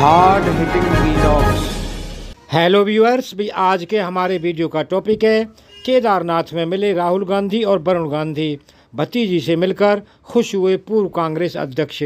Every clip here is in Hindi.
हार्ड हिटिंग हेलो व्यूअर्स भी आज के हमारे वीडियो का टॉपिक है केदारनाथ में मिले राहुल गांधी और वरुण गांधी भतीजी से मिलकर खुश हुए पूर्व कांग्रेस अध्यक्ष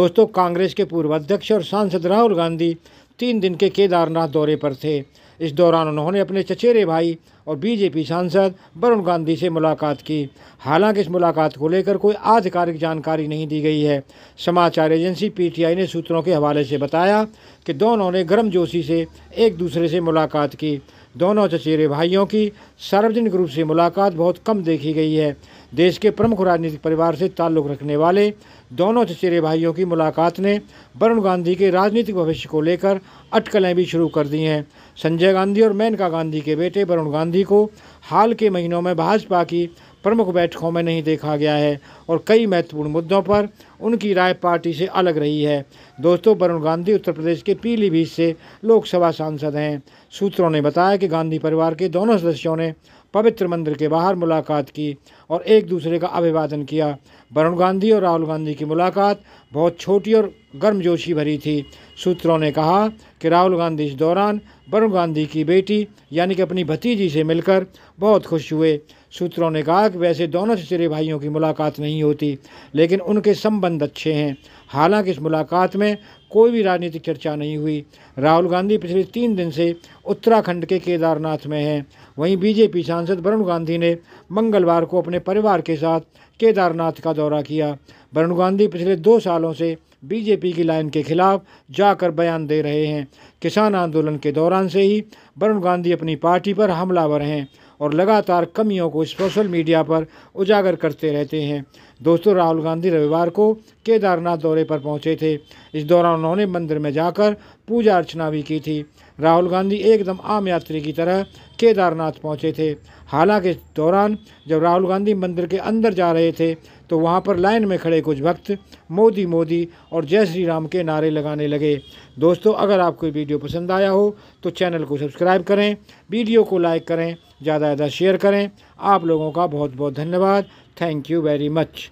दोस्तों कांग्रेस के पूर्व अध्यक्ष और सांसद राहुल गांधी तीन दिन के केदारनाथ दौरे पर थे इस दौरान उन्होंने अपने चचेरे भाई और बीजेपी सांसद वरुण गांधी से मुलाकात की हालांकि इस मुलाकात को लेकर कोई आधिकारिक जानकारी नहीं दी गई है समाचार एजेंसी पीटीआई ने सूत्रों के हवाले से बताया कि दोनों ने गर्मजोशी से एक दूसरे से मुलाकात की दोनों चचेरे भाइयों की सार्वजनिक रूप से मुलाकात बहुत कम देखी गई है देश के प्रमुख राजनीतिक परिवार से ताल्लुक़ रखने वाले दोनों चचेरे भाइयों की मुलाकात ने वरुण गांधी के राजनीतिक भविष्य को लेकर अटकलें भी शुरू कर दी हैं संजय गांधी और मेनका गांधी के बेटे वरुण गांधी गांधी को हाल के महीनों में भाजपा की प्रमुख बैठकों में नहीं देखा गया है और कई महत्वपूर्ण मुद्दों पर उनकी राय पार्टी से अलग रही है दोस्तों वरुण गांधी उत्तर प्रदेश के पीलीभीत से लोकसभा सांसद हैं सूत्रों ने बताया कि गांधी परिवार के दोनों सदस्यों ने पवित्र मंदिर के बाहर मुलाकात की और एक दूसरे का अभिवादन किया वरुण गांधी और राहुल गांधी की मुलाकात बहुत छोटी और गर्मजोशी भरी थी सूत्रों ने कहा कि राहुल गांधी इस दौरान वरुण गांधी की बेटी यानी कि अपनी भतीजी से मिलकर बहुत खुश हुए सूत्रों ने कहा कि वैसे दोनों चचेरे भाइयों की मुलाकात नहीं होती लेकिन उनके संबंध अच्छे हैं हालांकि इस मुलाकात में कोई भी राजनीतिक चर्चा नहीं हुई राहुल गांधी पिछले तीन दिन से उत्तराखंड के केदारनाथ में हैं वहीं बीजेपी सांसद वरुण गांधी ने मंगलवार को अपने परिवार के साथ केदारनाथ का दौरा किया वरुण गांधी पिछले दो सालों से बीजेपी की लाइन के खिलाफ जाकर बयान दे रहे हैं किसान आंदोलन के दौरान से ही वरुण गांधी अपनी पार्टी पर हमलावर हैं और लगातार कमियों को सोशल मीडिया पर उजागर करते रहते हैं दोस्तों राहुल गांधी रविवार को केदारनाथ दौरे पर पहुंचे थे इस दौरान उन्होंने मंदिर में जाकर पूजा अर्चना भी की थी राहुल गांधी एकदम आम यात्री की तरह केदारनाथ पहुंचे थे हालांकि इस दौरान जब राहुल गांधी मंदिर के अंदर जा रहे थे तो वहां पर लाइन में खड़े कुछ भक्त मोदी मोदी और जय श्री राम के नारे लगाने लगे दोस्तों अगर आपको वीडियो पसंद आया हो तो चैनल को सब्सक्राइब करें वीडियो को लाइक करें ज़्यादा ज़्यादा शेयर करें आप लोगों का बहुत बहुत धन्यवाद थैंक यू वेरी मच